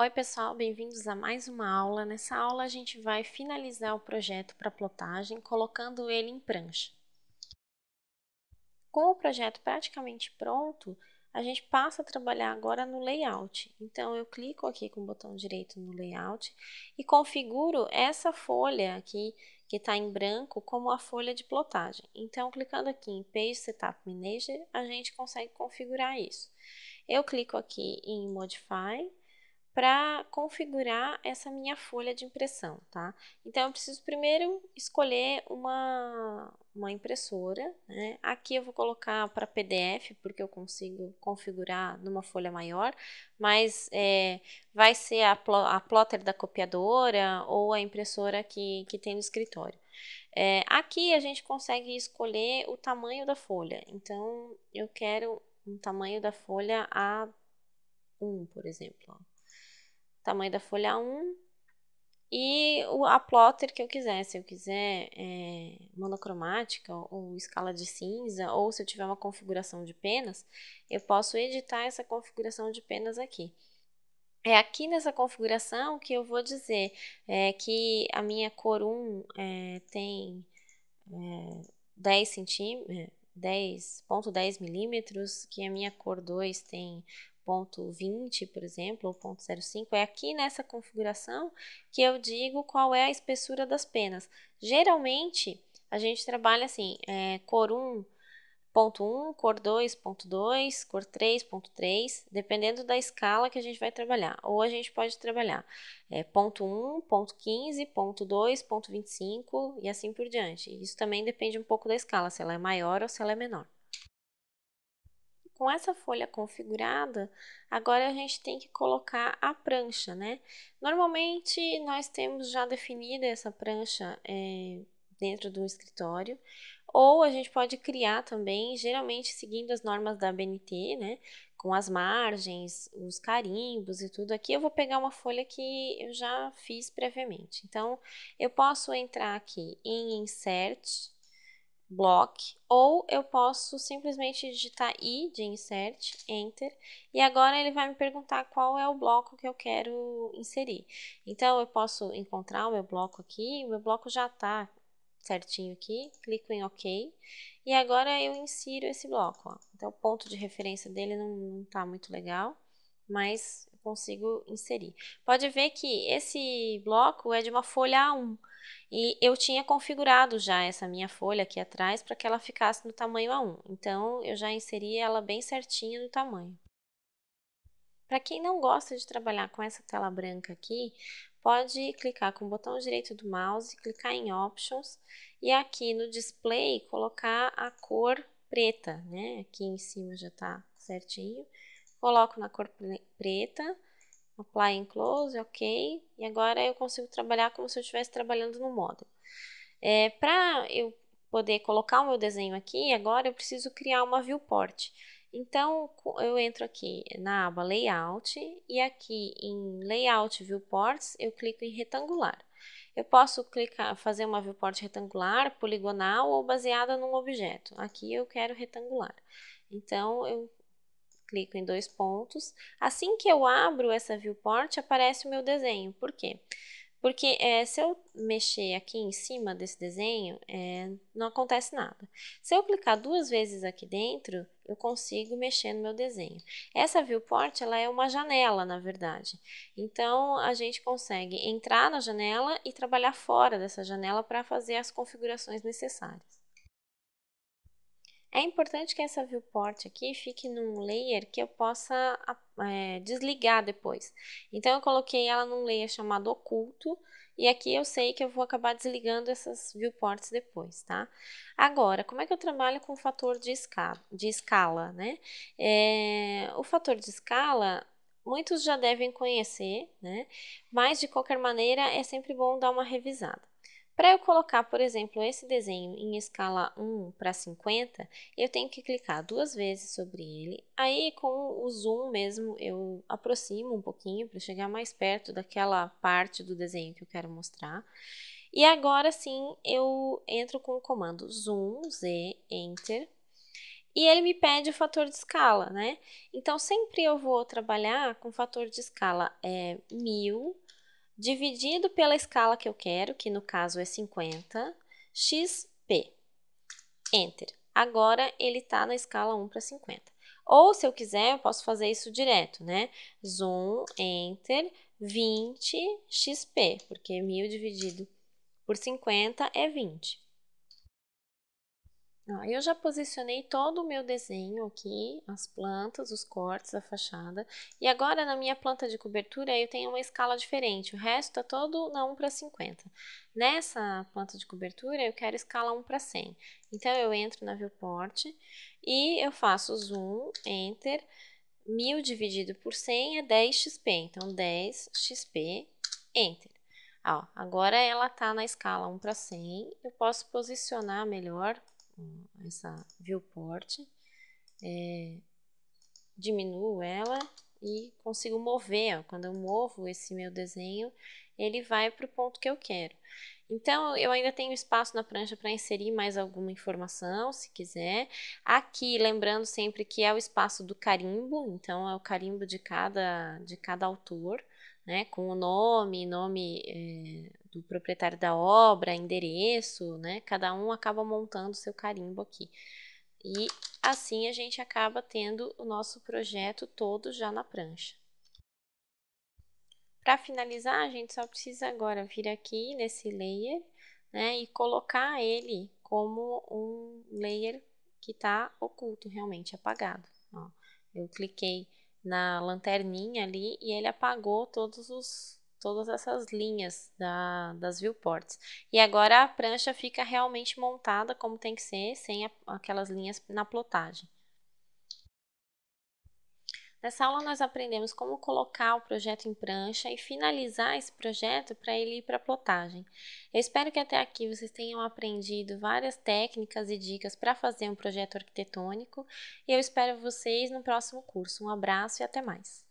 Oi pessoal, bem-vindos a mais uma aula. Nessa aula a gente vai finalizar o projeto para plotagem colocando ele em prancha. Com o projeto praticamente pronto, a gente passa a trabalhar agora no layout. Então eu clico aqui com o botão direito no layout e configuro essa folha aqui que está em branco como a folha de plotagem. Então clicando aqui em Page Setup Manager a gente consegue configurar isso. Eu clico aqui em Modify para configurar essa minha folha de impressão, tá? Então, eu preciso primeiro escolher uma, uma impressora, né? Aqui eu vou colocar para PDF, porque eu consigo configurar numa folha maior, mas é, vai ser a, pl a plotter da copiadora ou a impressora que, que tem no escritório. É, aqui a gente consegue escolher o tamanho da folha, então eu quero um tamanho da folha A1, por exemplo, ó tamanho da folha 1 e a plotter que eu quiser. Se eu quiser é, monocromática ou escala de cinza, ou se eu tiver uma configuração de penas, eu posso editar essa configuração de penas aqui. É aqui nessa configuração que eu vou dizer é, que a minha cor 1 é, tem é, 10 centímetros, é, 10.10 milímetros, que a minha cor 2 tem ponto 20, por exemplo, ou ponto 05, é aqui nessa configuração que eu digo qual é a espessura das penas. Geralmente, a gente trabalha assim, é, cor 1, ponto 1, cor 2, ponto 2, cor 3, ponto 3, dependendo da escala que a gente vai trabalhar. Ou a gente pode trabalhar é, ponto 1, ponto 15, ponto 2, ponto 25 e assim por diante. Isso também depende um pouco da escala, se ela é maior ou se ela é menor. Com essa folha configurada, agora a gente tem que colocar a prancha, né? Normalmente nós temos já definida essa prancha é, dentro do escritório, ou a gente pode criar também, geralmente seguindo as normas da BNT, né? Com as margens, os carimbos e tudo. Aqui eu vou pegar uma folha que eu já fiz previamente. Então, eu posso entrar aqui em Insert, block, ou eu posso simplesmente digitar i de insert, enter, e agora ele vai me perguntar qual é o bloco que eu quero inserir. Então eu posso encontrar o meu bloco aqui, o meu bloco já está certinho aqui, clico em OK, e agora eu insiro esse bloco. Ó. Então o ponto de referência dele não está muito legal, mas consigo inserir. Pode ver que esse bloco é de uma folha A1 e eu tinha configurado já essa minha folha aqui atrás para que ela ficasse no tamanho A1, então eu já inseri ela bem certinha no tamanho. Para quem não gosta de trabalhar com essa tela branca aqui, pode clicar com o botão direito do mouse, clicar em Options e aqui no Display colocar a cor preta, né? Aqui em cima já está certinho coloco na cor preta, apply em close, ok, e agora eu consigo trabalhar como se eu estivesse trabalhando no módulo. É, Para eu poder colocar o meu desenho aqui, agora eu preciso criar uma viewport. Então, eu entro aqui na aba Layout e aqui em Layout Viewports eu clico em Retangular. Eu posso clicar, fazer uma viewport retangular, poligonal ou baseada num objeto. Aqui eu quero retangular. Então, eu clico em dois pontos. Assim que eu abro essa viewport, aparece o meu desenho. Por quê? Porque é, se eu mexer aqui em cima desse desenho, é, não acontece nada. Se eu clicar duas vezes aqui dentro, eu consigo mexer no meu desenho. Essa viewport ela é uma janela, na verdade. Então, a gente consegue entrar na janela e trabalhar fora dessa janela para fazer as configurações necessárias. É importante que essa viewport aqui fique num layer que eu possa é, desligar depois. Então eu coloquei ela num layer chamado oculto e aqui eu sei que eu vou acabar desligando essas viewports depois, tá? Agora, como é que eu trabalho com o fator de escala? De escala né? É, o fator de escala muitos já devem conhecer, né? Mas de qualquer maneira é sempre bom dar uma revisada. Para eu colocar, por exemplo, esse desenho em escala 1 para 50, eu tenho que clicar duas vezes sobre ele. Aí, com o zoom mesmo, eu aproximo um pouquinho para chegar mais perto daquela parte do desenho que eu quero mostrar. E agora sim, eu entro com o comando zoom, Z, enter, e ele me pede o fator de escala, né? Então, sempre eu vou trabalhar com fator de escala é, 1000, dividido pela escala que eu quero, que no caso é 50, xp. Enter. Agora ele está na escala 1 para 50. Ou se eu quiser, eu posso fazer isso direto, né? Zoom, enter, 20 xp, porque 1000 dividido por 50 é 20. Ó, ah, eu já posicionei todo o meu desenho aqui, as plantas, os cortes, a fachada. E agora, na minha planta de cobertura, eu tenho uma escala diferente. O resto está todo na 1 para 50. Nessa planta de cobertura, eu quero escala 1 para 100. Então, eu entro na viewport e eu faço zoom, enter, 1000 dividido por 100 é 10 XP, então 10 XP, Enter. Ó, agora ela está na escala 1 para 100, eu posso posicionar melhor essa viewport, é, diminuo ela e consigo mover. Ó. Quando eu movo esse meu desenho, ele vai para o ponto que eu quero. Então, eu ainda tenho espaço na prancha para inserir mais alguma informação, se quiser. Aqui, lembrando sempre que é o espaço do carimbo, então é o carimbo de cada, de cada autor, né? Com o nome, nome é, do proprietário da obra, endereço, né? Cada um acaba montando seu carimbo aqui. E assim a gente acaba tendo o nosso projeto todo já na prancha. Para finalizar, a gente só precisa agora vir aqui nesse layer, né, e colocar ele como um layer que está oculto, realmente apagado. Ó, eu cliquei na lanterninha ali e ele apagou todos os, todas essas linhas da, das viewports. E agora a prancha fica realmente montada como tem que ser, sem a, aquelas linhas na plotagem. Nessa aula nós aprendemos como colocar o projeto em prancha e finalizar esse projeto para ele ir para a plotagem. Eu espero que até aqui vocês tenham aprendido várias técnicas e dicas para fazer um projeto arquitetônico e eu espero vocês no próximo curso. Um abraço e até mais!